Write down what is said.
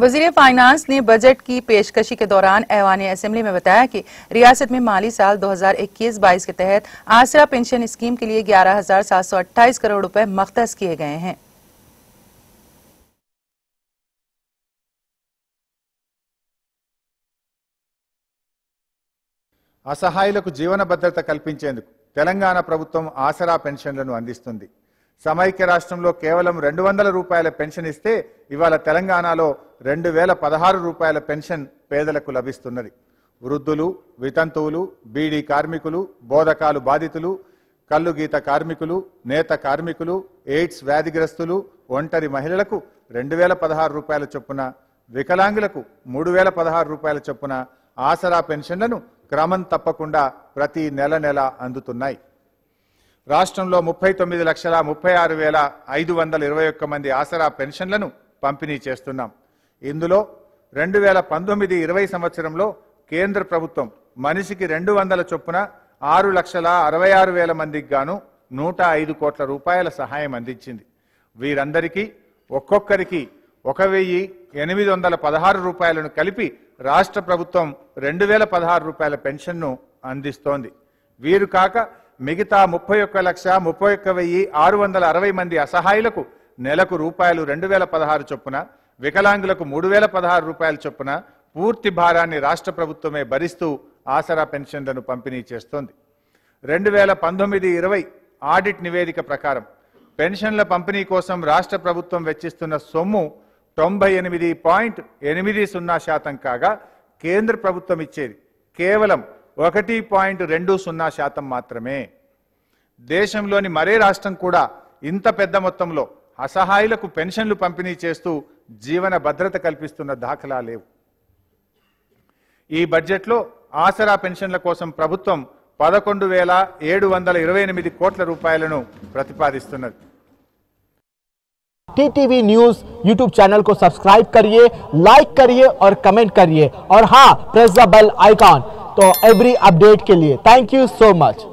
वजीर फाइनेंस ने बजट की पेशकशी के दौरान ऐवान असम्बली में बताया कि रियासत में माली साल 2021-22 के तहत आसरा पेंशन स्कीम के लिए 11,728 करोड़ रुपए मख्तस किए गए हैं असहाय जीवन भद्रता कलंगा प्रभुत् आसरा पेन अ राष्ट्र में केवल रूल रूपये पेन इवा రెండు వేల పదహారు రూపాయల పెన్షన్ పేదలకు లభిస్తున్నది వృద్ధులు వితంతువులు బీడీ కార్మికులు బోధకాలు బాధితులు కల్లుగీత కార్మికులు నేత కార్మికులు ఎయిడ్స్ వ్యాధిగ్రస్తులు ఒంటరి మహిళలకు రెండు వేల పదహారు రూపాయల చొప్పున వికలాంగులకు మూడు వేల పదహారు రూపాయల చొప్పున ఆసరా పెన్షన్లను క్రమం తప్పకుండా ప్రతి నెల నెల అందుతున్నాయి రాష్ట్రంలో ముప్పై తొమ్మిది లక్షల ముప్పై ఆరు వేల ఐదు వందల ఇరవై ఒక్క మంది ఆసరా పెన్షన్లను పంపిణీ చేస్తున్నాం ఇందులో రెండు వేల పంతొమ్మిది ఇరవై సంవత్సరంలో కేంద్ర ప్రభుత్వం మనిషికి రెండు వందల చొప్పున ఆరు లక్షల అరవై ఆరు వేల మందికి గాను నూట ఐదు కోట్ల రూపాయల సహాయం అందించింది వీరందరికీ ఒక్కొక్కరికి ఒక వెయ్యి ఎనిమిది వందల పదహారు రూపాయలను కలిపి రాష్ట్ర ప్రభుత్వం రెండు వేల పదహారు రూపాయల పెన్షన్ను అందిస్తోంది వీరు కాక మిగతా ముప్పై ఒక్క లక్ష ముప్పై ఒక్క వెయ్యి ఆరు వందల అరవై మంది అసహాయులకు నెలకు రూపాయలు రెండు వేల పదహారు చొప్పున వికలాంగులకు మూడు వేల పదహారు రూపాయల చొప్పున పూర్తి భారాన్ని రాష్ట్ర ప్రభుత్వమే భరిస్తూ ఆసరా పెన్షన్లను పంపిణీ చేస్తోంది రెండు వేల పంతొమ్మిది ఇరవై ఆడిట్ నివేదిక ప్రకారం పెన్షన్ల పంపిణీ కోసం రాష్ట్ర ప్రభుత్వం వెచ్చిస్తున్న సొమ్ము తొంభై ఎనిమిది పాయింట్ ఎనిమిది సున్నా శాతం కాగా కేంద్ర ప్రభుత్వం ఇచ్చేది కేవలం ఒకటి పాయింట్ రెండు సున్నా శాతం మాత్రమే దేశంలోని మరే రాష్ట్రం కూడా ఇంత పెద్ద మొత్తంలో అసహాయులకు పెన్షన్లు పంపిణీ చేస్తూ జీవన భద్రత కల్పిస్తున్న దాఖలా లేవు ఈ బడ్జెట్లో ఆసరా పెన్షన్ల కోసం ప్రభుత్వం పదకొండు వేల ఏడు వందల ఇరవై ఎనిమిది కోట్ల రూపాయలను ప్రతిపాదిస్తున్నది టీటీవీ న్యూస్ యూట్యూబ్ ఛానల్ కు సబ్స్క్రైబ్ కరియే లైక్ కరియే ఆర్ కమెంట్ కరియే ఆర్ హా ప్రెస్ ద బెల్ ఐకాన్ తో ఎవ్రీ అప్డేట్ కెలియే థ్యాంక్ యూ సో మచ్